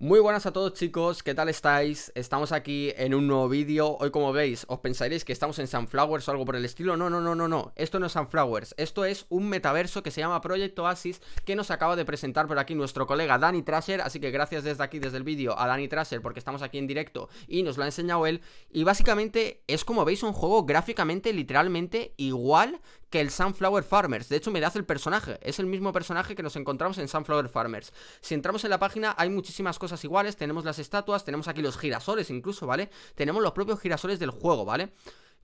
Muy buenas a todos chicos, ¿qué tal estáis? Estamos aquí en un nuevo vídeo, hoy como veis os pensaréis que estamos en Sunflowers o algo por el estilo, no, no, no, no, no, esto no es Sunflowers, esto es un metaverso que se llama Project Oasis que nos acaba de presentar por aquí nuestro colega Danny Trasher, así que gracias desde aquí, desde el vídeo a Danny Trasher porque estamos aquí en directo y nos lo ha enseñado él y básicamente es como veis un juego gráficamente literalmente igual que el Sunflower Farmers. De hecho, me da el personaje. Es el mismo personaje que nos encontramos en Sunflower Farmers. Si entramos en la página, hay muchísimas cosas iguales. Tenemos las estatuas, tenemos aquí los girasoles incluso, ¿vale? Tenemos los propios girasoles del juego, ¿vale? vale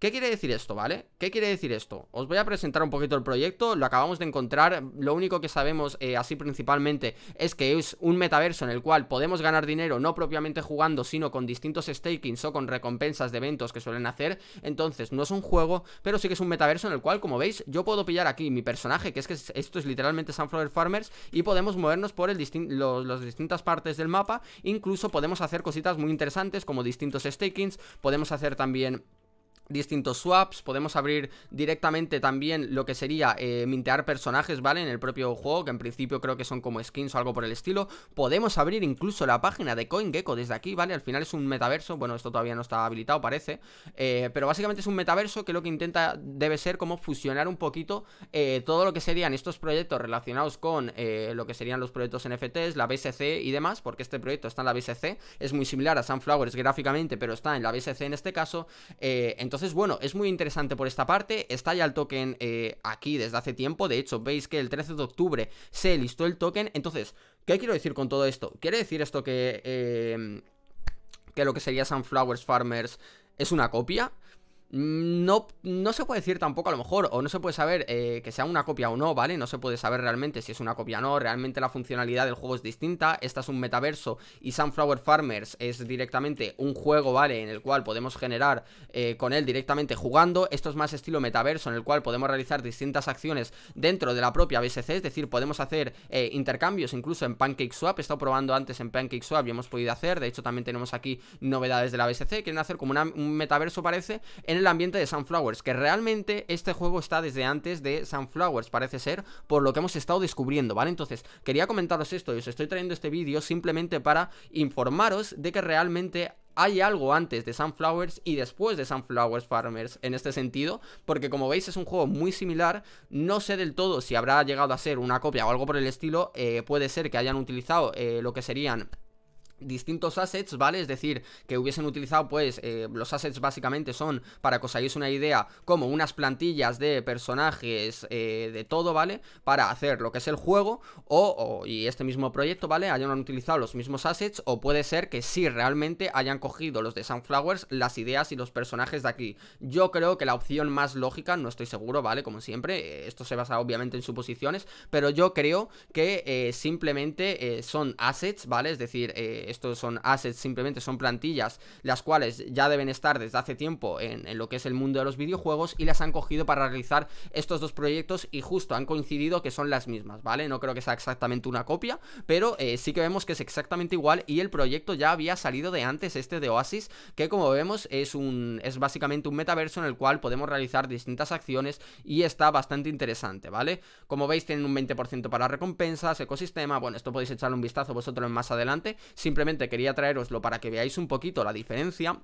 ¿Qué quiere decir esto, vale? ¿Qué quiere decir esto? Os voy a presentar un poquito el proyecto, lo acabamos de encontrar, lo único que sabemos eh, así principalmente es que es un metaverso en el cual podemos ganar dinero no propiamente jugando, sino con distintos stakings o con recompensas de eventos que suelen hacer, entonces no es un juego, pero sí que es un metaverso en el cual, como veis, yo puedo pillar aquí mi personaje, que es que esto es literalmente Sunflower Farmers, y podemos movernos por las distintas partes del mapa, incluso podemos hacer cositas muy interesantes como distintos stakings, podemos hacer también distintos swaps, podemos abrir directamente también lo que sería eh, mintear personajes, ¿vale? En el propio juego, que en principio creo que son como skins o algo por el estilo. Podemos abrir incluso la página de CoinGecko desde aquí, ¿vale? Al final es un metaverso, bueno, esto todavía no está habilitado parece, eh, pero básicamente es un metaverso que lo que intenta debe ser como fusionar un poquito eh, todo lo que serían estos proyectos relacionados con lo que serían los proyectos NFTs, la BSC y demás, porque este proyecto está en la BSC, es muy similar a Sunflowers gráficamente, pero está en la BSC en este caso, entonces entonces, bueno, es muy interesante por esta parte. Está ya el token eh, aquí desde hace tiempo. De hecho, veis que el 13 de octubre se listó el token. Entonces, ¿qué quiero decir con todo esto? Quiere decir esto que, eh, que lo que sería Sunflowers Farmers es una copia. Mm, no, no se puede decir tampoco a lo mejor, o no se puede saber eh, que sea una copia o no, ¿vale? No se puede saber realmente si es una copia o no, realmente la funcionalidad del juego es distinta, esta es un metaverso y Sunflower Farmers es directamente un juego, ¿vale? En el cual podemos generar eh, con él directamente jugando, esto es más estilo metaverso en el cual podemos realizar distintas acciones dentro de la propia BSC, es decir, podemos hacer eh, intercambios incluso en PancakeSwap, he estado probando antes en PancakeSwap y hemos podido hacer, de hecho también tenemos aquí novedades de la BSC, quieren hacer como un metaverso parece, en el el ambiente de Sunflowers, que realmente este juego está desde antes de Sunflowers, parece ser, por lo que hemos estado descubriendo, ¿vale? Entonces, quería comentaros esto y os estoy trayendo este vídeo simplemente para informaros de que realmente hay algo antes de Sunflowers y después de Sunflowers Farmers en este sentido, porque como veis es un juego muy similar, no sé del todo si habrá llegado a ser una copia o algo por el estilo, eh, puede ser que hayan utilizado eh, lo que serían distintos assets, ¿vale? Es decir, que hubiesen utilizado, pues, eh, los assets básicamente son, para que os hagáis una idea, como unas plantillas de personajes, eh, de todo, ¿vale? Para hacer lo que es el juego, o, y este mismo proyecto, ¿vale? Hayan utilizado los mismos assets, o puede ser que sí realmente hayan cogido los de Sunflowers, las ideas y los personajes de aquí. Yo creo que la opción más lógica, no estoy seguro, ¿vale? Como siempre, eh, esto se basa obviamente en suposiciones, pero yo creo que simplemente son assets, ¿vale? Es decir, eh, eh, estos son assets, simplemente son plantillas, las cuales ya deben estar desde hace tiempo en, lo que es el mundo de los videojuegos y las han cogido para realizar estos dos proyectos y justo han coincidido que son las mismas, ¿vale? No creo que sea exactamente una copia, pero eh, sí que vemos que es exactamente igual y el proyecto ya había salido de antes, este de Oasis, que como vemos es, un, es básicamente un metaverso en el cual podemos realizar distintas acciones y está bastante interesante, ¿vale? Como veis tienen un 20% para recompensas, ecosistema, bueno, esto podéis echarle un vistazo vosotros más adelante, sin simplemente quería traeroslo para que veáis un poquito la diferencia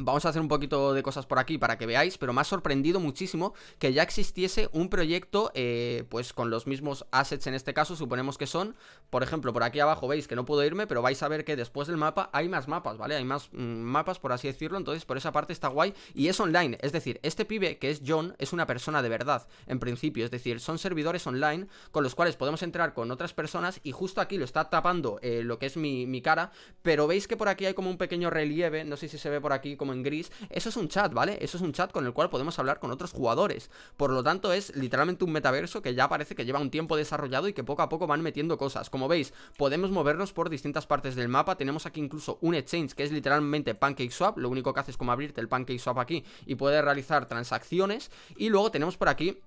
Vamos a hacer un poquito de cosas por aquí para que veáis, pero me ha sorprendido muchísimo que ya existiese un proyecto eh, pues con los mismos assets en este caso, suponemos que son, por ejemplo, por aquí abajo veis que no puedo irme, pero vais a ver que después del mapa hay más mapas, ¿vale? Hay más mm, mapas, por así decirlo, entonces por esa parte está guay y es online, es decir, este pibe que es John es una persona de verdad, en principio, es decir, son servidores online con los cuales podemos entrar con otras personas y justo aquí lo está tapando eh, lo que es mi, mi cara, pero veis que por aquí hay como un pequeño relieve, no sé si se ve por aquí en gris, eso es un chat, ¿vale? Eso es un chat con el cual podemos hablar con otros jugadores. Por lo tanto, es literalmente un metaverso que ya parece que lleva un tiempo desarrollado y que poco a poco van metiendo cosas. Como veis, podemos movernos por distintas partes del mapa. Tenemos aquí incluso un exchange que es literalmente pancake swap. Lo único que hace es como abrirte el pancake swap aquí y puedes realizar transacciones. Y luego tenemos por aquí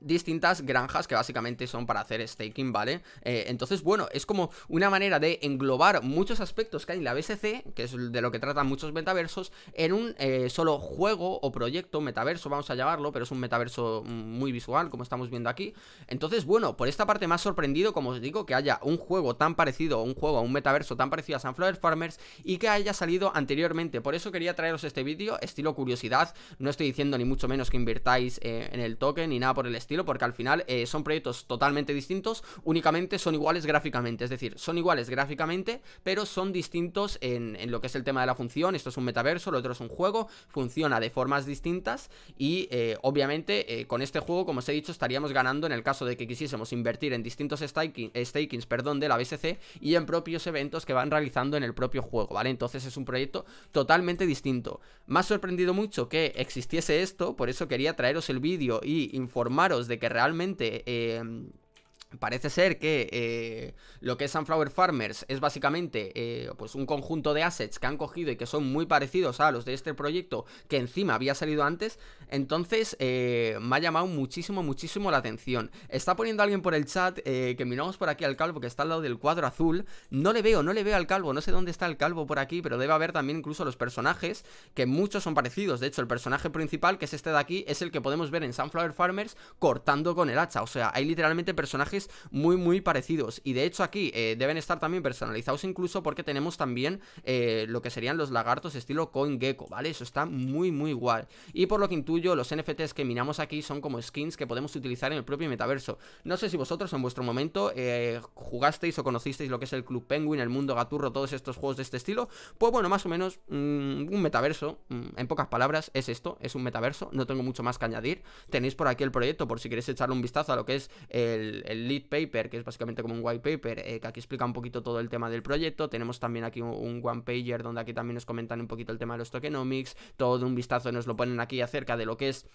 distintas granjas que básicamente son para hacer staking, ¿vale? Eh, entonces, bueno, es como una manera de englobar muchos aspectos que hay en la BSC, que es de lo que tratan muchos metaversos, en un eh, solo juego o proyecto, metaverso, vamos a llamarlo, pero es un metaverso muy visual, como estamos viendo aquí. Entonces, bueno, por esta parte más sorprendido, como os digo, que haya un juego tan parecido, un juego, a un metaverso tan parecido a Sunflower Farmers y que haya salido anteriormente. Por eso quería traeros este vídeo, estilo curiosidad. No estoy diciendo ni mucho menos que invirtáis eh, en el token ni nada por el estilo estilo, porque al final eh, son proyectos totalmente distintos, únicamente son iguales gráficamente, es decir, son iguales gráficamente, pero son distintos en, lo que es el tema de la función, esto es un metaverso, lo otro es un juego, funciona de formas distintas y eh, obviamente eh, con este juego, como os he dicho, estaríamos ganando en el caso de que quisiésemos invertir en distintos staking, stakings perdón, de la BSC y en propios eventos que van realizando en el propio juego, ¿vale? Entonces es un proyecto totalmente distinto. Me ha sorprendido mucho que existiese esto, por eso quería traeros el vídeo y informaros de que realmente... Em, parece ser que eh, lo que es Sunflower Farmers es básicamente eh, pues un conjunto de assets que han cogido y que son muy parecidos a los de este proyecto que encima había salido antes. Entonces, eh, me ha llamado muchísimo, muchísimo la atención. Está poniendo alguien por el chat eh, que miramos por aquí al calvo, que está al lado del cuadro azul. No le veo, no le veo al calvo, no sé dónde está el calvo por aquí, pero debe haber también incluso los personajes, que muchos son parecidos. De hecho, el personaje principal, que es este de aquí, es el que podemos ver en Sunflower Farmers cortando con el hacha. O sea, hay literalmente personajes muy, muy parecidos. Y de hecho, aquí eh, deben estar también personalizados incluso porque tenemos también lo que serían los lagartos estilo Coin Gecko, ¿vale? Eso está muy, muy igual, Y por lo que intuyo, los NFTs que miramos aquí son como skins que podemos utilizar en el propio metaverso. No sé si vosotros en vuestro momento eh, jugasteis o conocisteis lo que es el Club Penguin, el Mundo Gaturro, todos estos juegos de este estilo. Pues bueno, más o menos mm, un metaverso, mm, en pocas palabras, es esto, es un metaverso, no tengo mucho más que añadir. Tenéis por aquí el proyecto por si queréis echarle un vistazo a lo que es el, lead paper, que es básicamente como un white paper, eh, que aquí explica un poquito todo el tema del proyecto. Tenemos también aquí un, one pager donde aquí también nos comentan un poquito el tema de los tokenomics, todo un vistazo nos lo ponen aquí acerca de lo que es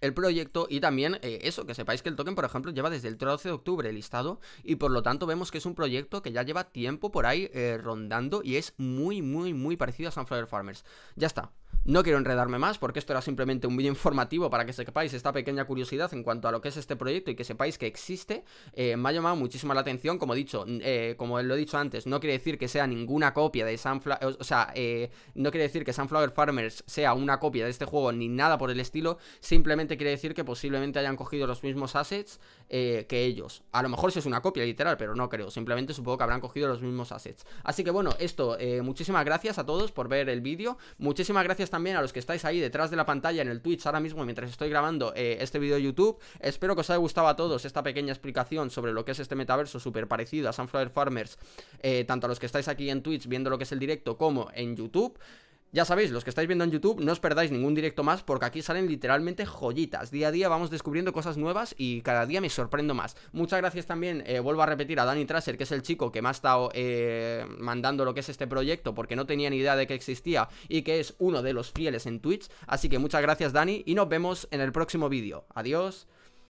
el proyecto y también eh, eso, que sepáis que el token, por ejemplo, lleva desde el 12 de octubre listado y por lo tanto vemos que es un proyecto que ya lleva tiempo por ahí eh, rondando y es muy, muy, muy parecido a Sunflower Farmers. Ya está, no quiero enredarme más porque esto era simplemente un vídeo informativo para que sepáis esta pequeña curiosidad en cuanto a lo que es este proyecto y que sepáis que existe. Eh, me ha llamado muchísimo la atención, como he dicho, eh, como lo he dicho antes, no quiere decir que sea ninguna copia de Sunflower, o sea, eh, no quiere decir que Sunflower Farmers sea una copia de este juego ni nada por el estilo, simplemente quiere decir que posiblemente hayan cogido los mismos assets que ellos. A lo mejor si es una copia literal, pero no creo, simplemente supongo que habrán cogido los mismos assets. Así que bueno, esto, muchísimas gracias a todos por ver el vídeo, muchísimas gracias también a los que estáis ahí detrás de la pantalla en el Twitch ahora mismo mientras estoy grabando eh, este vídeo de YouTube. Espero que os haya gustado a todos esta pequeña explicación sobre lo que es este metaverso súper parecido a Sunflower Farmers, eh, tanto a los que estáis aquí en Twitch viendo lo que es el directo como en YouTube. Ya sabéis, los que estáis viendo en YouTube, no os perdáis ningún directo más porque aquí salen literalmente joyitas. Día a día vamos descubriendo cosas nuevas y cada día me sorprendo más. Muchas gracias también, eh, vuelvo a repetir, a Dani Traser, que es el chico que me ha estado eh, mandando lo que es este proyecto porque no tenía ni idea de que existía y que es uno de los fieles en Twitch. Así que muchas gracias Dani y nos vemos en el próximo vídeo. Adiós.